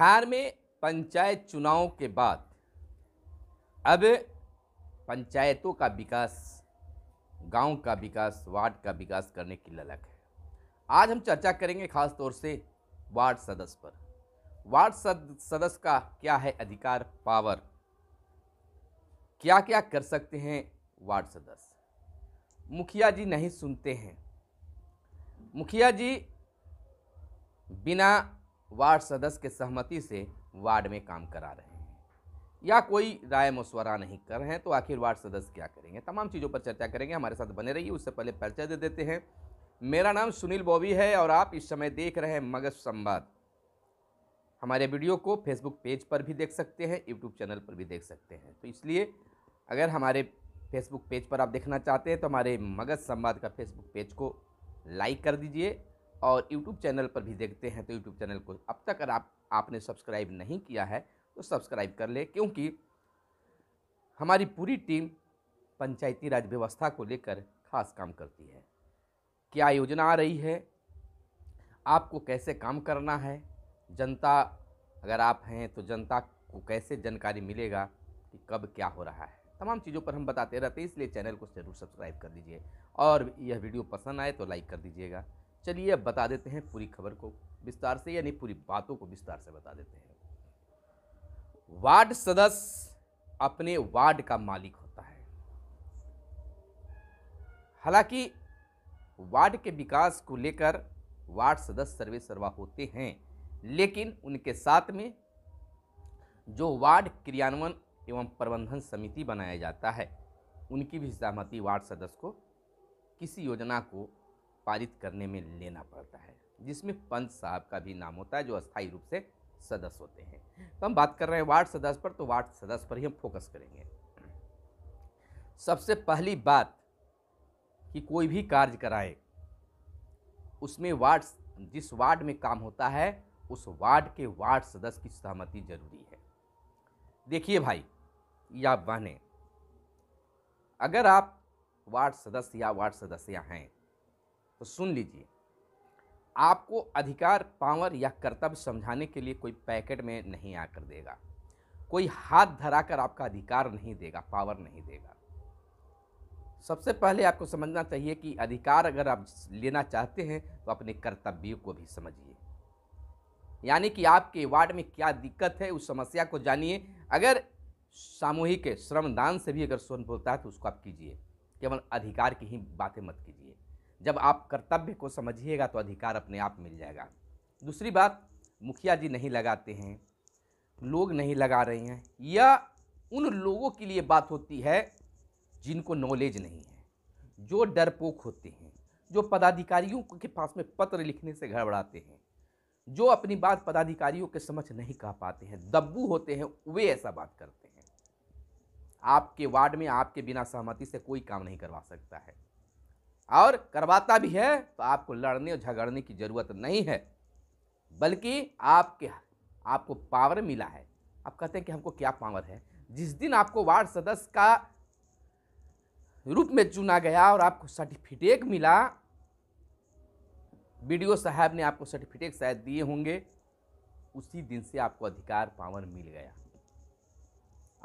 बिहार में पंचायत चुनाव के बाद अब पंचायतों का विकास गांव का विकास वार्ड का विकास करने की ललक है आज हम चर्चा करेंगे खास तौर से वार्ड सदस्य पर वार्ड सदस्य का क्या है अधिकार पावर क्या क्या कर सकते हैं वार्ड सदस्य मुखिया जी नहीं सुनते हैं मुखिया जी बिना वार्ड सदस्य के सहमति से वार्ड में काम करा रहे हैं या कोई राय मशवरा नहीं कर रहे हैं तो आखिर वार्ड सदस्य क्या करेंगे तमाम चीज़ों पर चर्चा करेंगे हमारे साथ बने रहिए उससे पहले परिचय दे देते हैं मेरा नाम सुनील बॉबी है और आप इस समय देख रहे हैं मगध संवाद हमारे वीडियो को फेसबुक पेज पर भी देख सकते हैं यूट्यूब चैनल पर भी देख सकते हैं तो इसलिए अगर हमारे फेसबुक पेज पर आप देखना चाहते हैं तो हमारे मगध संवाद का फेसबुक पेज को लाइक कर दीजिए और यूट्यूब चैनल पर भी देखते हैं तो यूट्यूब चैनल को अब तक अगर आप आपने सब्सक्राइब नहीं किया है तो सब्सक्राइब कर ले क्योंकि हमारी पूरी टीम पंचायती राज व्यवस्था को लेकर खास काम करती है क्या योजना आ रही है आपको कैसे काम करना है जनता अगर आप हैं तो जनता को कैसे जानकारी मिलेगा कि कब क्या हो रहा है तमाम चीज़ों पर हम बताते रहते हैं इसलिए चैनल को ज़रूर सब्सक्राइब कर दीजिए और यह वीडियो पसंद आए तो लाइक कर दीजिएगा चलिए अब बता देते हैं पूरी खबर को विस्तार से यानी पूरी बातों को विस्तार से बता देते हैं वार्ड सदस्य अपने वार्ड का मालिक होता है हालांकि वार्ड के विकास को लेकर वार्ड सदस्य सर्वे सर्वा होते हैं लेकिन उनके साथ में जो वार्ड क्रियान्वयन एवं प्रबंधन समिति बनाया जाता है उनकी भी सहमति वार्ड सदस्य को किसी योजना को पारित करने में लेना पड़ता है जिसमें पंच साहब का भी नाम होता है जो अस्थायी रूप से सदस्य होते हैं तो हम बात कर रहे हैं वार्ड सदस्य पर तो वार्ड सदस्य पर ही हम फोकस करेंगे सबसे पहली बात कि कोई भी कार्य कराए उसमें वार्ड जिस वार्ड में काम होता है उस वार्ड के वार्ड सदस्य की सहमति जरूरी है देखिए भाई या बहने अगर आप वार्ड सदस्य या वार्ड सदस्य हैं तो सुन लीजिए आपको अधिकार पावर या कर्तव्य समझाने के लिए कोई पैकेट में नहीं आकर देगा कोई हाथ धराकर आपका अधिकार नहीं देगा पावर नहीं देगा सबसे पहले आपको समझना चाहिए कि अधिकार अगर आप लेना चाहते हैं तो अपने कर्तव्य को भी समझिए यानी कि आपके वार्ड में क्या दिक्कत है उस समस्या को जानिए अगर सामूहिक श्रमदान से भी अगर स्वर्ण बोलता है तो उसको आप कीजिए केवल अधिकार की ही बातें मत कीजिए जब आप कर्तव्य को समझिएगा तो अधिकार अपने आप मिल जाएगा दूसरी बात मुखिया जी नहीं लगाते हैं लोग नहीं लगा रहे हैं या उन लोगों के लिए बात होती है जिनको नॉलेज नहीं है जो डरपोक होते हैं जो पदाधिकारियों के पास में पत्र लिखने से घबराते हैं जो अपनी बात पदाधिकारियों के समझ नहीं कह पाते हैं दब्बू होते हैं वे ऐसा बात करते हैं आपके वार्ड में आपके बिना सहमति से कोई काम नहीं करवा सकता है और करवाता भी है तो आपको लड़ने और झगड़ने की ज़रूरत नहीं है बल्कि आपके आपको पावर मिला है आप कहते हैं कि हमको क्या पावर है जिस दिन आपको वार्ड सदस्य का रूप में चुना गया और आपको सर्टिफिकेट मिला बी साहब ने आपको सर्टिफिकेट शायद दिए होंगे उसी दिन से आपको अधिकार पावर मिल गया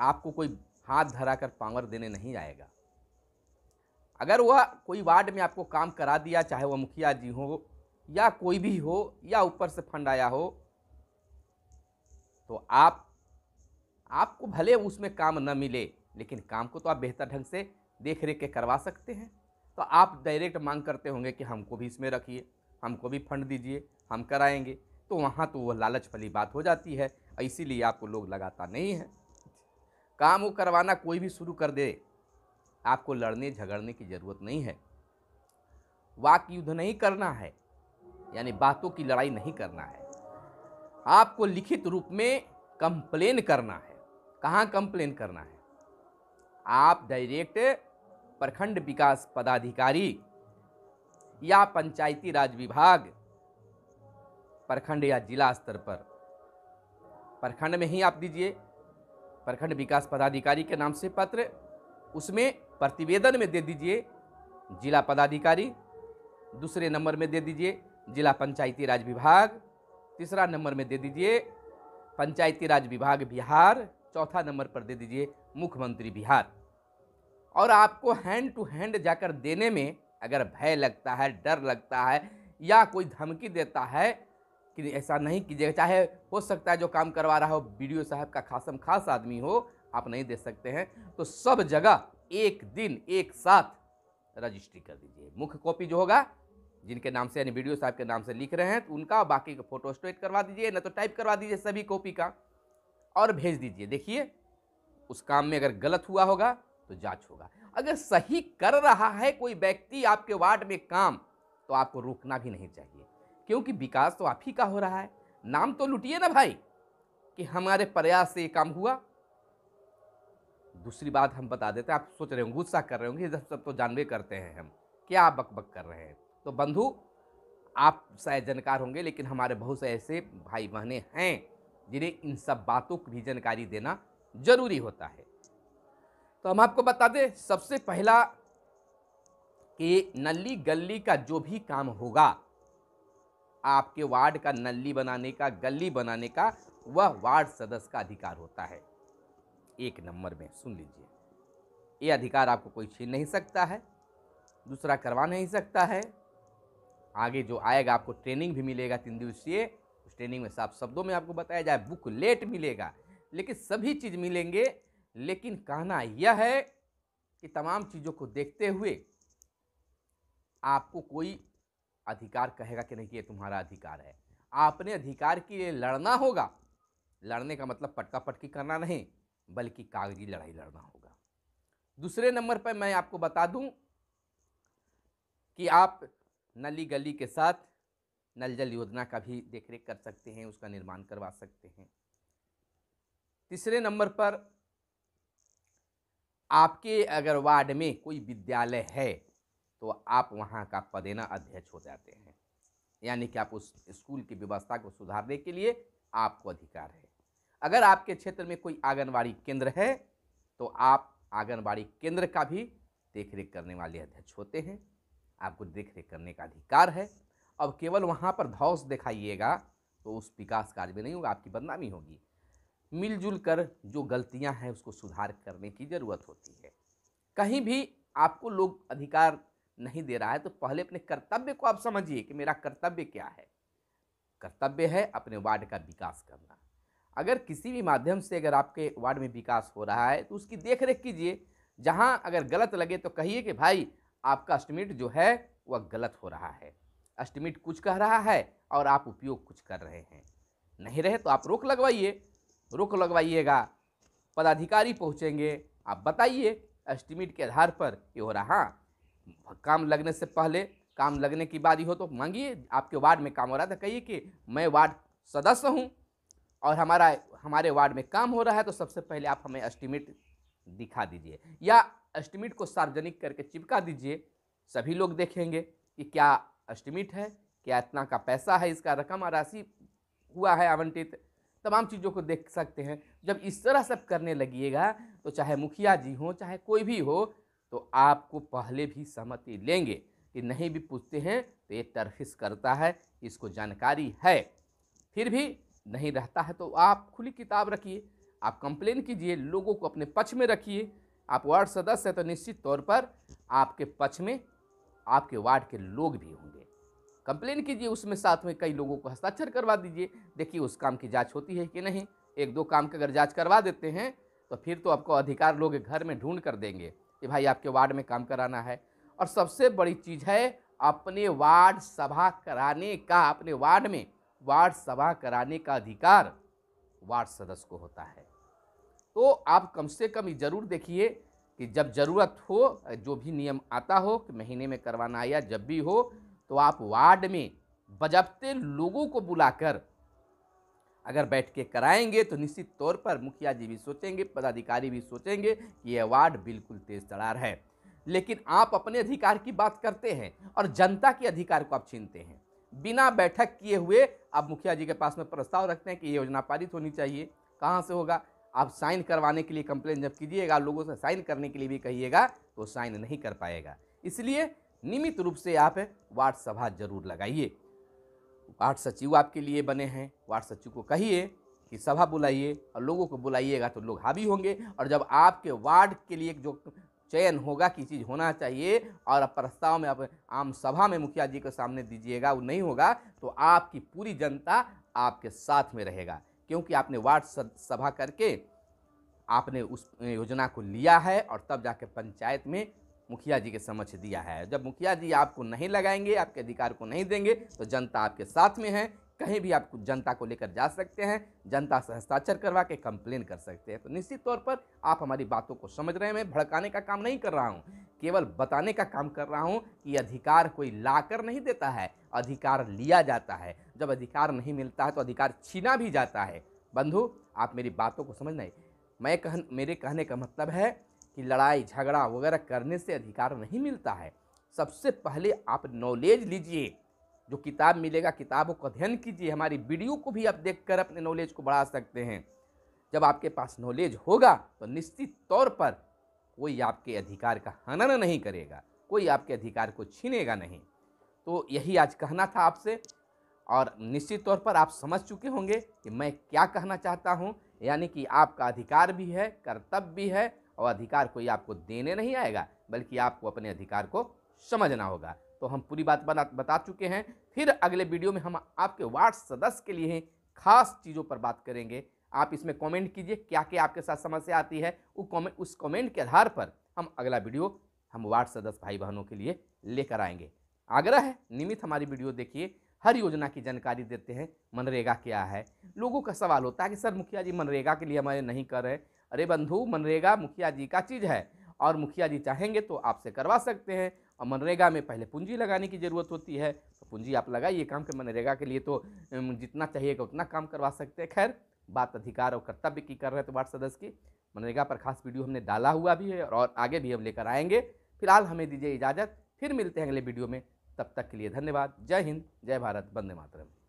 आपको कोई हाथ धरा कर पावर देने नहीं आएगा अगर वह कोई वार्ड में आपको काम करा दिया चाहे वह मुखिया जी हो या कोई भी हो या ऊपर से फंड आया हो तो आप आपको भले उसमें काम न मिले लेकिन काम को तो आप बेहतर ढंग से देख रेख के करवा सकते हैं तो आप डायरेक्ट मांग करते होंगे कि हमको भी इसमें रखिए हमको भी फंड दीजिए हम कराएंगे तो वहाँ तो वह लालच वाली बात हो जाती है इसीलिए आपको लोग लगाता नहीं है काम वो करवाना कोई भी शुरू कर दे आपको लड़ने झगड़ने की ज़रूरत नहीं है वाक युद्ध नहीं करना है यानी बातों की लड़ाई नहीं करना है आपको लिखित रूप में कंप्लेन करना है कहाँ कंप्लेन करना है आप डायरेक्ट प्रखंड विकास पदाधिकारी या पंचायती राज विभाग प्रखंड या जिला स्तर पर प्रखंड में ही आप दीजिए प्रखंड विकास पदाधिकारी के नाम से पत्र उसमें प्रतिवेदन में दे दीजिए जिला पदाधिकारी दूसरे नंबर में दे दीजिए जिला पंचायती राज विभाग तीसरा नंबर में दे दीजिए पंचायती राज विभाग बिहार चौथा नंबर पर दे दीजिए मुख्यमंत्री बिहार और आपको हैंड टू हैंड जाकर देने में अगर भय लगता है डर लगता है या कोई धमकी देता है कि ऐसा नहीं कीजिएगा चाहे हो सकता है जो काम करवा रहा हो वीडियो साहब का खासम खास आदमी हो आप नहीं दे सकते हैं तो सब जगह एक दिन एक साथ रजिस्ट्री कर दीजिए मुख्य कॉपी जो होगा जिनके नाम से यानी वीडियो साहब के नाम से लिख रहे हैं तो उनका बाकी का फोटो स्टेट तो करवा दीजिए ना तो टाइप करवा दीजिए सभी कॉपी का और भेज दीजिए देखिए उस काम में अगर गलत हुआ होगा तो जांच होगा अगर सही कर रहा है कोई व्यक्ति आपके वार्ड में काम तो आपको रोकना भी नहीं चाहिए क्योंकि विकास तो आप ही का हो रहा है नाम तो लुटिए ना भाई कि हमारे प्रयास से ये काम हुआ दूसरी बात हम बता देते हैं आप सोच रहे होंगे गुस्सा कर रहे होंगे जब सब तो जानवे करते हैं हम क्या आप बकबक कर रहे हैं तो बंधु आप शायद जानकार होंगे लेकिन हमारे बहुत से ऐसे भाई बहने हैं जिन्हें इन सब बातों की भी जानकारी देना जरूरी होता है तो हम आपको बता दें सबसे पहला कि नली गली का जो भी काम होगा आपके वार्ड का नली बनाने का गली बनाने का वह वार्ड सदस्य का अधिकार होता है एक नंबर में सुन लीजिए ये अधिकार आपको कोई छीन नहीं सकता है दूसरा करवा नहीं सकता है आगे जो आएगा आपको ट्रेनिंग भी मिलेगा तीन दिवसीय उस ट्रेनिंग में साफ शब्दों में आपको बताया जाए बुक लेट मिलेगा लेकिन सभी चीज़ मिलेंगे लेकिन कहना यह है कि तमाम चीज़ों को देखते हुए आपको कोई अधिकार कहेगा कि नहीं कि ये तुम्हारा अधिकार है आपने अधिकार के लिए लड़ना होगा लड़ने का मतलब पटका पटकी करना नहीं बल्कि कागजी लड़ाई लड़ना होगा दूसरे नंबर पर मैं आपको बता दूं कि आप नली गली के साथ नल जल योजना का भी देखरेख कर सकते हैं उसका निर्माण करवा सकते हैं तीसरे नंबर पर आपके अगर वार्ड में कोई विद्यालय है तो आप वहाँ का पदेना अध्यक्ष हो जाते हैं यानी कि आप उस स्कूल की व्यवस्था को सुधारने के लिए आपको अधिकार है अगर आपके क्षेत्र में कोई आंगनबाड़ी केंद्र है तो आप आंगनबाड़ी केंद्र का भी देखरेख करने वाले अध्यक्ष होते हैं आपको देखरेख करने का अधिकार है अब केवल वहाँ पर धौस दिखाइएगा तो उस विकास कार्य में नहीं होगा आपकी बदनामी होगी मिलजुल कर जो गलतियाँ हैं उसको सुधार करने की ज़रूरत होती है कहीं भी आपको लोग अधिकार नहीं दे रहा है तो पहले अपने कर्तव्य को आप समझिए कि मेरा कर्तव्य क्या है कर्तव्य है अपने वार्ड का विकास करना अगर किसी भी माध्यम से अगर आपके वार्ड में विकास हो रहा है तो उसकी देख रेख कीजिए जहाँ अगर गलत लगे तो कहिए कि भाई आपका एस्टिमेट जो है वह गलत हो रहा है एस्टिमेट कुछ कह रहा है और आप उपयोग कुछ कर रहे हैं नहीं रहे तो आप रोक लगवाइए रोक लगवाइएगा पदाधिकारी पहुँचेंगे आप बताइए एस्टिमेट के आधार पर ये हो रहा हाँ काम लगने से पहले काम लगने की ही हो तो मांगिए आपके वार्ड में काम हो रहा था तो कहिए कि मैं वार्ड सदस्य हूँ और हमारा हमारे वार्ड में काम हो रहा है तो सबसे पहले आप हमें एस्टिमेट दिखा दीजिए या एस्टिमेट को सार्वजनिक करके चिपका दीजिए सभी लोग देखेंगे कि क्या एस्टिमेट है क्या इतना का पैसा है इसका रकम और राशि हुआ है आवंटित तमाम चीज़ों को देख सकते हैं जब इस तरह सब करने लगिएगा तो चाहे मुखिया जी हों चाहे कोई भी हो तो आपको पहले भी सहमति लेंगे कि नहीं भी पूछते हैं तो ये तरफिस करता है इसको जानकारी है फिर भी नहीं रहता है तो आप खुली किताब रखिए आप कंप्लेन कीजिए लोगों को अपने पक्ष में रखिए आप वार्ड सदस्य हैं तो निश्चित तौर पर आपके पक्ष में आपके वार्ड के लोग भी होंगे कंप्लेन कीजिए उसमें साथ में कई लोगों को हस्ताक्षर करवा दीजिए देखिए उस काम की जांच होती है कि नहीं एक दो काम की अगर जांच करवा देते हैं तो फिर तो आपको अधिकार लोग घर में ढूंढ कर देंगे कि भाई आपके वार्ड में काम कराना है और सबसे बड़ी चीज़ है अपने वार्ड सभा कराने का अपने वार्ड में वार्ड सभा कराने का अधिकार वार्ड सदस्य को होता है तो आप कम से कम ज़रूर देखिए कि जब ज़रूरत हो जो भी नियम आता हो कि महीने में करवाना या जब भी हो तो आप वार्ड में बजबते लोगों को बुलाकर अगर बैठ के कराएंगे तो निश्चित तौर पर मुखिया जी भी सोचेंगे पदाधिकारी भी सोचेंगे कि यह वार्ड बिल्कुल तेज तरार है लेकिन आप अपने अधिकार की बात करते हैं और जनता के अधिकार को आप छीनते हैं बिना बैठक किए हुए आप मुखिया जी के पास में प्रस्ताव रखते हैं कि ये योजना पारित होनी चाहिए कहाँ से होगा आप साइन करवाने के लिए कंप्लेन जब कीजिएगा लोगों से साइन करने के लिए भी कहिएगा तो साइन नहीं कर पाएगा इसलिए नियमित रूप से आप वार्ड सभा जरूर लगाइए वार्ड सचिव आपके लिए बने हैं वार्ड सचिव को कहिए कि सभा बुलाइए और लोगों को बुलाइएगा तो लोग हावी होंगे और जब आपके वार्ड के लिए जो चयन होगा कि चीज़ होना चाहिए और अब प्रस्ताव में आप आम सभा में मुखिया जी के सामने दीजिएगा वो नहीं होगा तो आपकी पूरी जनता आपके साथ में रहेगा क्योंकि आपने वार्ड सभा करके आपने उस योजना को लिया है और तब जाके पंचायत में मुखिया जी के समझ दिया है जब मुखिया जी आपको नहीं लगाएंगे आपके अधिकार को नहीं देंगे तो जनता आपके साथ में है कहीं भी आप जनता को लेकर जा सकते हैं जनता से हस्ताक्षर करवा के कंप्लेन कर सकते हैं तो निश्चित तौर पर आप हमारी बातों को समझ रहे हैं मैं भड़काने का काम नहीं कर रहा हूँ केवल बताने का काम कर रहा हूँ कि अधिकार कोई लाकर नहीं देता है अधिकार लिया जाता है जब अधिकार नहीं मिलता है तो अधिकार छीना भी जाता है बंधु आप मेरी बातों को समझ नहीं मैं कह मेरे कहने का मतलब है कि लड़ाई झगड़ा वगैरह करने से अधिकार नहीं मिलता है सबसे पहले आप नॉलेज लीजिए जो किताब मिलेगा किताबों का अध्ययन कीजिए हमारी वीडियो को भी आप देखकर अपने नॉलेज को बढ़ा सकते हैं जब आपके पास नॉलेज होगा तो निश्चित तौर पर कोई आपके अधिकार का हनन नहीं करेगा कोई आपके अधिकार को छीनेगा नहीं तो यही आज कहना था आपसे और निश्चित तौर पर आप समझ चुके होंगे कि मैं क्या कहना चाहता हूँ यानी कि आपका अधिकार भी है कर्तव्य भी है और अधिकार कोई आपको देने नहीं आएगा बल्कि आपको अपने अधिकार को समझना होगा तो हम पूरी बात बना बता चुके हैं फिर अगले वीडियो में हम आपके वार्ड सदस्य के लिए खास चीज़ों पर बात करेंगे आप इसमें कमेंट कीजिए क्या क्या आपके साथ समस्या आती है वो कॉमेंट उस कमेंट के आधार पर हम अगला वीडियो हम वार्ड सदस्य भाई बहनों के लिए लेकर आएंगे आग्रह है नियमित हमारी वीडियो देखिए हर योजना की जानकारी देते हैं मनरेगा क्या है लोगों का सवाल होता है कि सर मुखिया जी मनरेगा के लिए हमारे नहीं कर रहे अरे बंधु मनरेगा मुखिया जी का चीज़ है और मुखिया जी चाहेंगे तो आपसे करवा सकते हैं और मनरेगा में पहले पूंजी लगाने की ज़रूरत होती है तो पूंजी आप लगाइए काम के मनरेगा के लिए तो जितना चाहिएगा उतना काम करवा सकते हैं खैर बात अधिकार और कर्तव्य की कर रहे हैं तो वार्ड सदस्य की मनरेगा पर खास वीडियो हमने डाला हुआ भी है और आगे भी हम लेकर आएंगे फिलहाल हमें दीजिए इजाज़त फिर मिलते हैं अगले वीडियो में तब तक के लिए धन्यवाद जय हिंद जय भारत वंदे मातरम